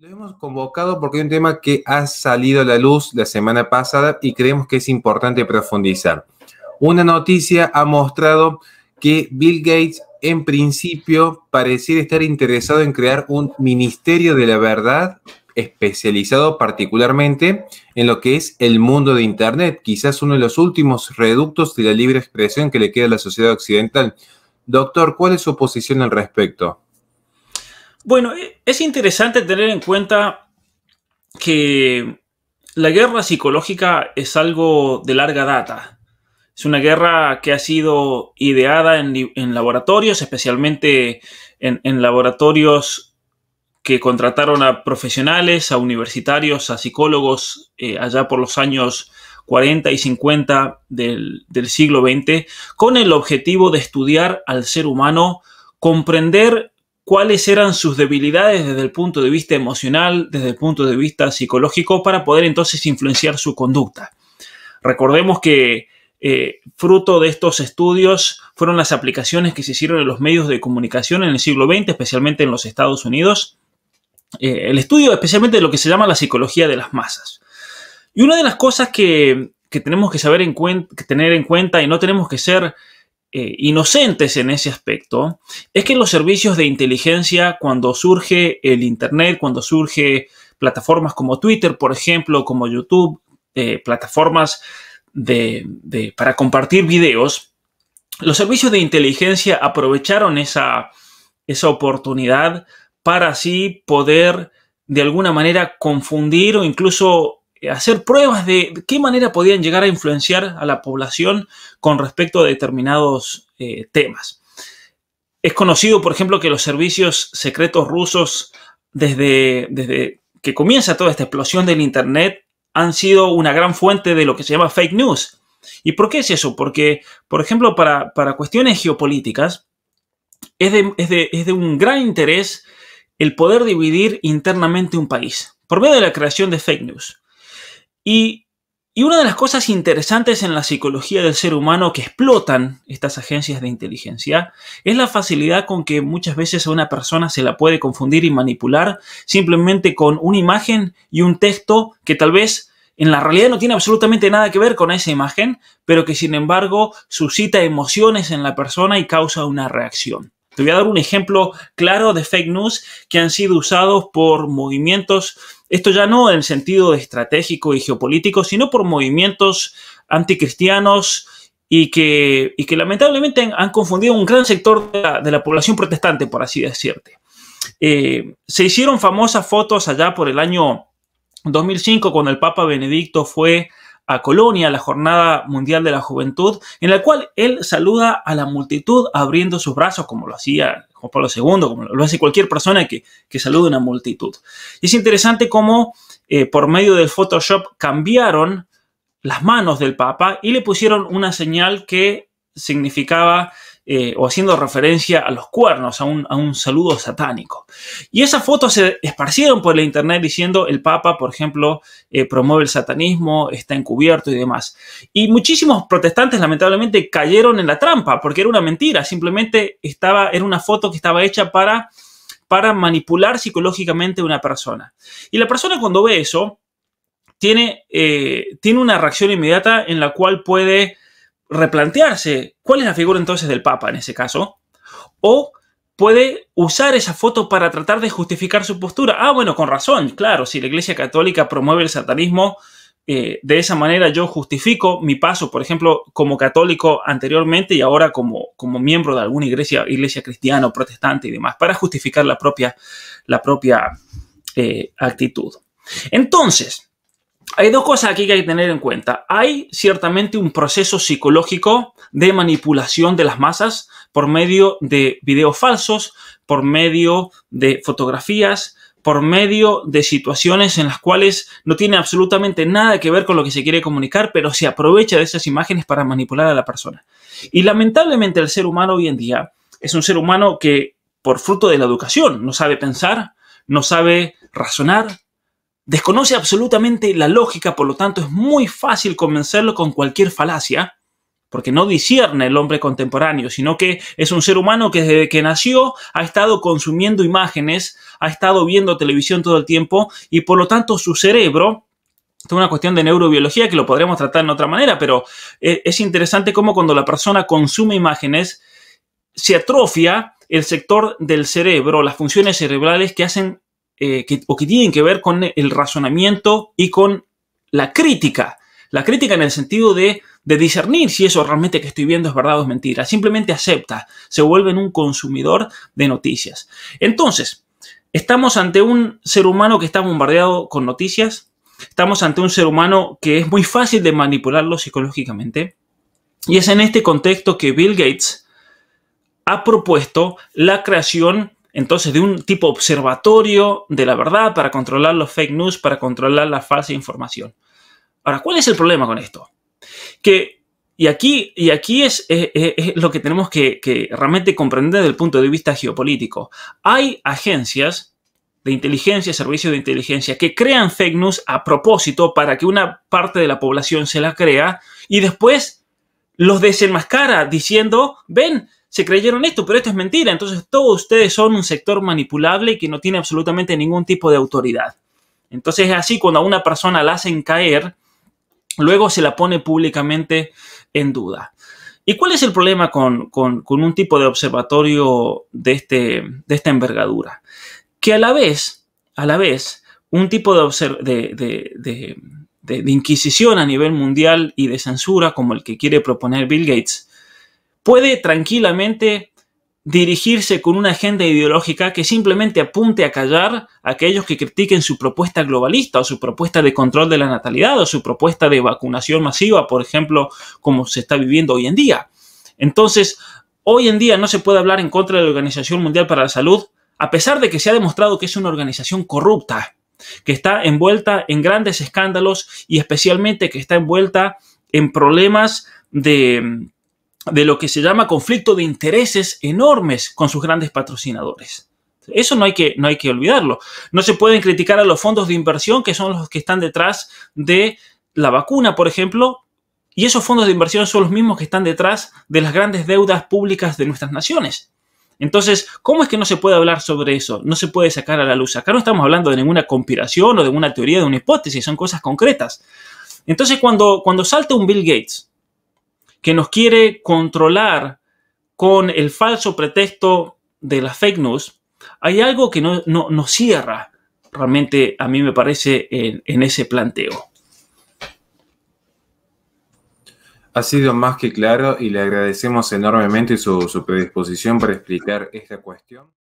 Lo hemos convocado porque hay un tema que ha salido a la luz la semana pasada y creemos que es importante profundizar. Una noticia ha mostrado que Bill Gates en principio pareciera estar interesado en crear un Ministerio de la Verdad especializado particularmente en lo que es el mundo de Internet, quizás uno de los últimos reductos de la libre expresión que le queda a la sociedad occidental. Doctor, ¿cuál es su posición al respecto? Bueno, e, es interesante tener en cuenta que la guerra psicológica es algo de larga data. Es una guerra que ha sido ideada en, laboratorios, especialmente en, laboratorios que contrataron a profesionales, a universitarios, a psicólogos eh, allá por los años 40 y 50 del, siglo XX, con el objetivo de estudiar al ser humano, comprender cuáles eran sus debilidades desde el punto de vista emocional, desde el punto de vista psicológico, para poder entonces influenciar su conducta. Recordemos que eh, fruto de estos estudios fueron las aplicaciones que se hicieron en los medios de comunicación en el siglo XX, especialmente en los Estados Unidos, eh, el estudio especialmente de lo que se llama la psicología de las masas. Y una de las cosas que, tenemos que saber en que tener en cuenta y no tenemos que ser eh, inocentes en ese aspecto es que los servicios de inteligencia, cuando surge el Internet, cuando surge plataformas como Twitter, por ejemplo, como YouTube, eh, plataformas de, para compartir videos, los servicios de inteligencia aprovecharon esa, esa oportunidad para así poder de alguna manera confundir o incluso eh, hacer pruebas de qué manera podían llegar a influenciar a la población con respecto a determinados eh, temas. Es conocido, por ejemplo, que los servicios secretos rusos, desde, desde que comienza toda esta explosión del Internet, han sido una gran fuente de lo que se llama fake news. ¿Y por qué es eso? Porque, por ejemplo, para, cuestiones geopolíticas, es es de un gran interés el poder dividir internamente un país por medio de la creación de fake news. Y, una de las cosas interesantes en la psicología del ser humano que explotan estas agencias de inteligencia es la facilidad con que muchas veces a una persona se la puede confundir y manipular simplemente con una imagen y un texto que tal vez en la realidad no tiene absolutamente nada que ver con esa imagen, pero que sin embargo suscita emociones en la persona y causa una reacción. Te voy a dar un ejemplo claro de fake news que han sido usados por movimientos esto ya no en sentido estratégico y geopolítico, sino por movimientos anticristianos y que, que lamentablemente han, confundido un gran sector de la, población protestante, por así decirte. Eh, se hicieron famosas fotos allá por el año 2005 cuando el Papa Benedicto fue a Colonia, la Jornada Mundial de la Juventud, en la cual él saluda a la multitud abriendo sus brazos, como lo hacía Juan Pablo II, como lo hace cualquier persona que, que saluda a una multitud. es interesante cómo eh, por medio del Photoshop cambiaron las manos del Papa y le pusieron una señal que significaba eh, o haciendo referencia a los cuernos, a un, saludo satánico. Y esas fotos se esparcieron por la internet diciendo el Papa, por ejemplo, eh, promueve el satanismo, está encubierto y demás. Y muchísimos protestantes lamentablemente cayeron en la trampa porque era una mentira, simplemente estaba, era una foto que estaba hecha para, para manipular psicológicamente a una persona. Y la persona cuando ve eso, tiene, eh, tiene una reacción inmediata en la cual puede replantearse cuál es la figura entonces del Papa en ese caso, o puede usar esa foto para tratar de justificar su postura. Ah, bueno, con razón, claro, si la Iglesia Católica promueve el satanismo, eh, de esa manera yo justifico mi paso, por ejemplo, como católico anteriormente y ahora como, como miembro de alguna iglesia, iglesia cristiana o protestante y demás, para justificar la propia, la propia eh, actitud. Entonces, hay dos cosas aquí que hay que tener en cuenta. Hay ciertamente un proceso psicológico de manipulación de las masas por medio de videos falsos, por medio de fotografías, por medio de situaciones en las cuales no tiene absolutamente nada que ver con lo que se quiere comunicar, pero se aprovecha de esas imágenes para manipular a la persona. Y lamentablemente el ser humano hoy en día es un ser humano que, por fruto de la educación, no sabe pensar, no sabe razonar, Desconoce absolutamente la lógica, por lo tanto es muy fácil convencerlo con cualquier falacia, porque no discierne el hombre contemporáneo, sino que es un ser humano que desde que nació ha estado consumiendo imágenes, ha estado viendo televisión todo el tiempo y por lo tanto su cerebro, es una cuestión de neurobiología que lo podríamos tratar en otra manera, pero eh, es interesante cómo cuando la persona consume imágenes se atrofia el sector del cerebro, las funciones cerebrales que hacen eh, o que tienen que ver con el razonamiento y con la crítica. La crítica en el sentido de, discernir si eso realmente que estoy viendo es verdad o es mentira. Simplemente acepta, se vuelve un consumidor de noticias. Entonces, estamos ante un ser humano que está bombardeado con noticias. Estamos ante un ser humano que es muy fácil de manipularlo psicológicamente. Y es en este contexto que Bill Gates ha propuesto la creación entonces de un tipo observatorio de la verdad para controlar los fake news, para controlar la falsa información. Ahora, ¿cuál es el problema con esto? Que, y aquí, y aquí es, lo que tenemos que, que realmente comprender desde el punto de vista geopolítico. Hay agencias de inteligencia, servicios de inteligencia, que crean fake news a propósito para que una parte de la población se la crea y después los desenmascara diciendo, ven, se creyeron esto, pero esto es mentira. Entonces todos ustedes son un sector manipulable y que no tiene absolutamente ningún tipo de autoridad. Entonces es así cuando a una persona la hacen caer, luego se la pone públicamente en duda. ¿Y cuál es el problema con, un tipo de observatorio de, este, de esta envergadura? Que a la vez, a la vez, un tipo de, de, de, inquisición a nivel mundial y de censura como el que quiere proponer Bill Gates puede tranquilamente dirigirse con una agenda ideológica que simplemente apunte a callar a aquellos que critiquen su propuesta globalista o su propuesta de control de la natalidad o su propuesta de vacunación masiva, por ejemplo, como se está viviendo hoy en día. Entonces, hoy en día no se puede hablar en contra de la Organización Mundial para la Salud, a pesar de que se ha demostrado que es una organización corrupta, que está envuelta en grandes escándalos y especialmente que está envuelta en problemas de de lo que se llama conflicto de intereses enormes con sus grandes patrocinadores. Eso no hay, que, no hay que olvidarlo. No se pueden criticar a los fondos de inversión que son los que están detrás de la vacuna, por ejemplo, y esos fondos de inversión son los mismos que están detrás de las grandes deudas públicas de nuestras naciones. Entonces, ¿cómo es que no se puede hablar sobre eso? No se puede sacar a la luz. Acá no estamos hablando de ninguna conspiración o de una teoría, de una hipótesis, son cosas concretas. Entonces, cuando, cuando salta un Bill Gates que nos quiere controlar con el falso pretexto de las fake news, hay algo que no, cierra realmente, a mí me parece, en, ese planteo. Ha sido más que claro y le agradecemos enormemente su predisposición para explicar esta cuestión.